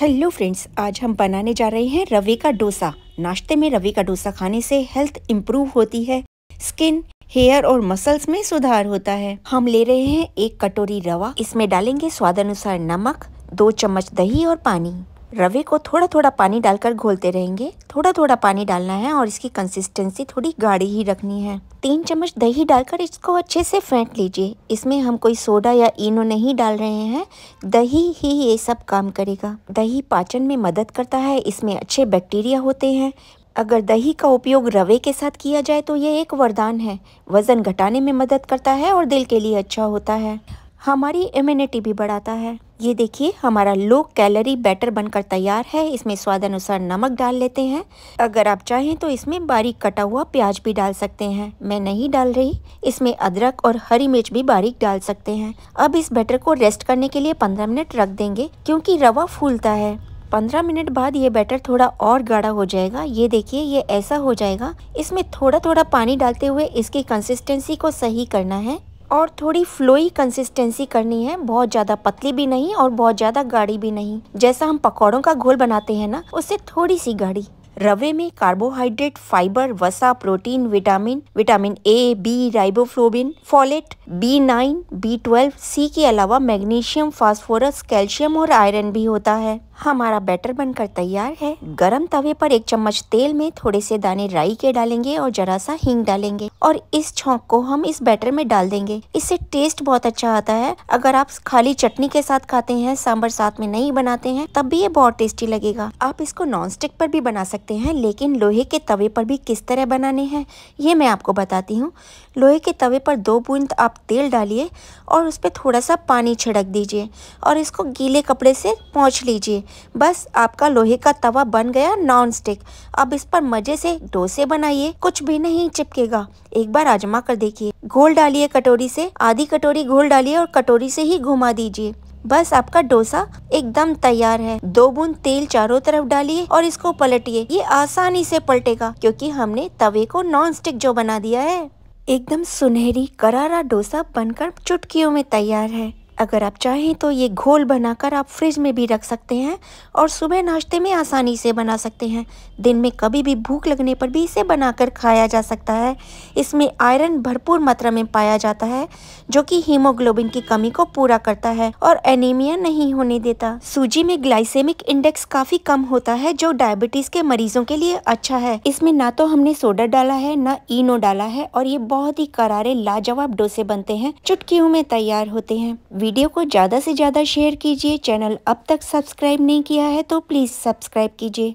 hello friends आज हम बनाने जा रहे हैं रवे का डोसा नाश्ते में रवे का डोसा खाने से हेल्थ इम्प्रूव होती है स्किन हेयर और मसल्स में सुधार होता है हम ले रहे हैं एक कटोरी रवा इसमें डालेंगे स्वाद अनुसार नमक दो चम्मच दही और पानी रवे को थोड़ा थोड़ा पानी डालकर घोलते रहेंगे थोड़ा थोड़ा पानी डालना है और इसकी कंसिस्टेंसी थोड़ी गाढ़ी ही रखनी है तीन चम्मच दही डालकर इसको अच्छे से फेंट लीजिए इसमें हम कोई सोडा या इनो नहीं डाल रहे हैं दही ही ये सब काम करेगा दही पाचन में मदद करता है इसमें अच्छे बैक्टीरिया होते हैं अगर दही का उपयोग रवे के साथ किया जाए तो ये एक वरदान है वज़न घटाने में मदद करता है और दिल के लिए अच्छा होता है हमारी इम्यूनिटी भी बढ़ाता है ये देखिए हमारा लो कैलोरी बैटर बनकर तैयार है इसमें स्वाद अनुसार नमक डाल लेते हैं अगर आप चाहें तो इसमें बारीक कटा हुआ प्याज भी डाल सकते हैं मैं नहीं डाल रही इसमें अदरक और हरी मिर्च भी बारीक डाल सकते हैं अब इस बैटर को रेस्ट करने के लिए पंद्रह मिनट रख देंगे क्योंकि रवा फूलता है पंद्रह मिनट बाद ये बैटर थोड़ा और गाढ़ा हो जाएगा ये देखिए ये ऐसा हो जाएगा इसमें थोड़ा थोड़ा पानी डालते हुए इसकी कंसिस्टेंसी को सही करना है और थोड़ी फ्लोई कंसिस्टेंसी करनी है बहुत ज़्यादा पतली भी नहीं और बहुत ज़्यादा गाढ़ी भी नहीं जैसा हम पकौड़ों का घोल बनाते हैं ना उससे थोड़ी सी गाढ़ी रवे में कार्बोहाइड्रेट फाइबर वसा protein vitamin vitamin A B riboflavin folate B nine B twelve C के अलावा मैग्नीशियम फास्फोरस कैल्शियम और आयरन भी होता है हमारा बैटर बनकर तैयार है गरम तवे पर एक चम्मच तेल में थोड़े से दाने राई के डालेंगे और जरा सा हींग डालेंगे और इस छौंक को हम इस बैटर में डाल देंगे इससे टेस्ट बहुत अच्छा आता है अगर आप खाली चटनी के साथ खाते हैं सांबर साथ में नहीं बनाते हैं तब भी ये बहुत टेस्टी लगेगा आप इसको नॉन स्टिक पर भी बना सकते सकते हैं लेकिन लोहे के तवे पर भी किस तरह बनाने हैं ये मैं आपको बताती हूँ लोहे के तवे पर दो बूंद आप तेल डालिए और उस पर थोड़ा सा पानी छिड़क दीजिए और इसको गीले कपड़े से पोंछ लीजिए बस आपका लोहे का तवा बन गया नॉन स्टिक अब इस पर मज़े से डोसे बनाइए कुछ भी नहीं चिपकेगा एक बार आजमा कर देखिए घोल डालिए कटोरी से आधी कटोरी घोल डालिए और कटोरी से ही घुमा दीजिए बस आपका डोसा एकदम तैयार है दो बूंद तेल चारों तरफ डालिए और इसको पलटिए ये आसानी से पलटेगा क्योंकि हमने तवे को नॉन स्टिक जो बना दिया है एकदम सुनहरी करारा डोसा बनकर चुटकियों में तैयार है अगर आप चाहें तो ये घोल बनाकर आप फ्रिज में भी रख सकते हैं और सुबह नाश्ते में आसानी से बना सकते हैं दिन में कभी भी भूख लगने पर भी इसे बनाकर खाया जा सकता है इसमें आयरन भरपूर मात्रा में पाया जाता है जो कि हीमोग्लोबिन की कमी को पूरा करता है और एनीमिया नहीं होने देता सूजी में ग्लाइसेमिक इंडेक्स काफी कम होता है जो डायबिटीज के मरीजों के लिए अच्छा है इसमें ना तो हमने सोडा डाला है ना इनो डाला है और ये बहुत ही करारे लाजवाब डोसे बनते हैं चुटकियों में तैयार होते हैं वीडियो को ज़्यादा से ज़्यादा शेयर कीजिए चैनल अब तक सब्सक्राइब नहीं किया है तो प्लीज़ सब्सक्राइब कीजिए